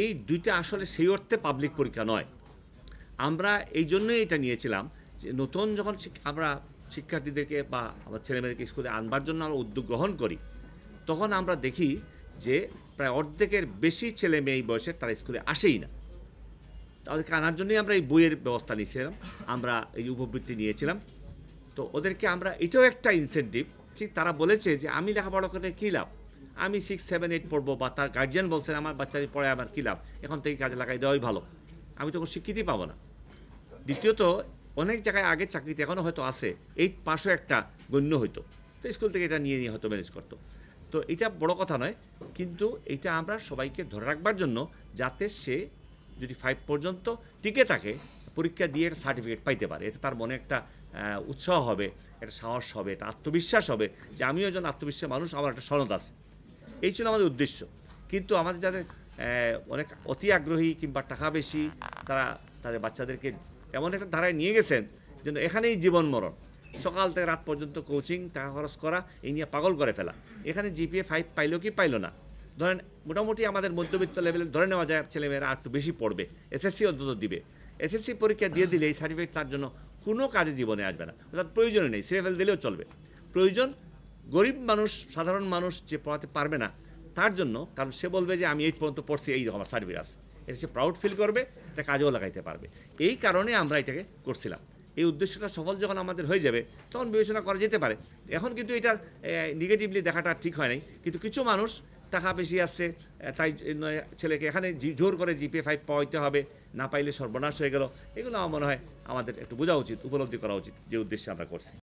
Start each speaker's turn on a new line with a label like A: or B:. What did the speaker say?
A: এই দুইটা আসলে সেই অর্থে পাবলিক পরীক্ষা নয় আমরা এই জন্যই এটা নিয়েছিলাম যে নতুন যখন আমরা শিক্ষার্থীদেরকে বা আমার ছেলেমেয়েদেরকে স্কুলে আনবার জন্য আমরা উদ্যোগ গ্রহণ করি তখন আমরা দেখি যে প্রায় অর্ধেকের বেশি ছেলে মেয়ে বয়সে তারা স্কুলে আসেই না তাদেরকে আনার জন্যই আমরা এই বইয়ের ব্যবস্থা নিয়েছিলাম আমরা এই উপবৃত্তি নিয়েছিলাম তো ওদেরকে আমরা এটাও একটা ইনসেন্টিভ ঠিক তারা বলেছে যে আমি লেখাপড়া করে কী লাভ আমি সিক্স সেভেন এইট পড়বো বা তার গার্জিয়ান বলছেন আমার বাচ্চাদের পড়ায় আমার কী লাভ এখন থেকে কাজে লাগাই দেওয়াই ভালো আমি তখন স্বীকৃতি পাবো না দ্বিতীয়ত অনেক জায়গায় আগে চাকরিতে এখনও হয়তো আছে এইট পাঁচশো একটা গণ্য হইতো তো স্কুল থেকে এটা নিয়ে নিয়ে হয়তো ম্যানেজ করতো তো এটা বড় কথা নয় কিন্তু এটা আমরা সবাইকে ধরে রাখবার জন্য যাতে সে যদি ফাইভ পর্যন্ত টিকে থাকে পরীক্ষা দিয়ে একটা সার্টিফিকেট পাইতে পারে এতে তার মনে একটা উৎসাহ হবে একটা সাহস হবে একটা আত্মবিশ্বাস হবে যে আমিও একজন আত্মবিশ্বাস মানুষ আমার একটা সনদ আছে এই ছিল আমাদের উদ্দেশ্য কিন্তু আমাদের যাদের অনেক অতি আগ্রহী কিংবা টাকা বেশি তারা তাদের বাচ্চাদেরকে এমন একটা ধারায় নিয়ে গেছেন যেন এখানেই জীবন মরণ সকাল থেকে রাত পর্যন্ত কোচিং টাকা খরচ করা এই নিয়ে পাগল করে ফেলা এখানে জিপিএ ফাইভ পাইলো কি পাইল না ধরেন মোটামুটি আমাদের মধ্যবিত্ত লেভেলে ধরে নেওয়া যায় ছেলেমেয়েরা আর একটু বেশি পড়বে এসএসসি অন্তত দিবে এসএসসি পরীক্ষা দিয়ে দিলে এই সার্টিফিকেট তার জন্য কোনো কাজে জীবনে আসবে না অর্থাৎ প্রয়োজনই নেই সিলেভেল দিলেও চলবে প্রয়োজন গরিব মানুষ সাধারণ মানুষ যে পড়াতে পারবে না তার জন্য কারণ সে বলবে যে আমি এই পর্যন্ত পড়ছি এই আমার সার্ভিস আছে এটা সে প্রাউড ফিল করবে এটা কাজেও লাগাইতে পারবে এই কারণে আমরা এটাকে করছিলাম এই উদ্দেশ্যটা সফল যখন আমাদের হয়ে যাবে তখন বিবেচনা করা যেতে পারে এখন কিন্তু এটা নেগেটিভলি দেখাটা ঠিক হয় নাই কিন্তু কিছু মানুষ টাকা বেশি আসছে তাই ছেলেকে এখানে জোর করে জিপে ফাইভ পাওয়াইতে হবে না পাইলে সর্বনাশ হয়ে গেল এগুলো আমার মনে হয় আমাদের একটু বোঝা উচিত উপলব্ধি করা উচিত যে উদ্দেশ্যে আমরা করছি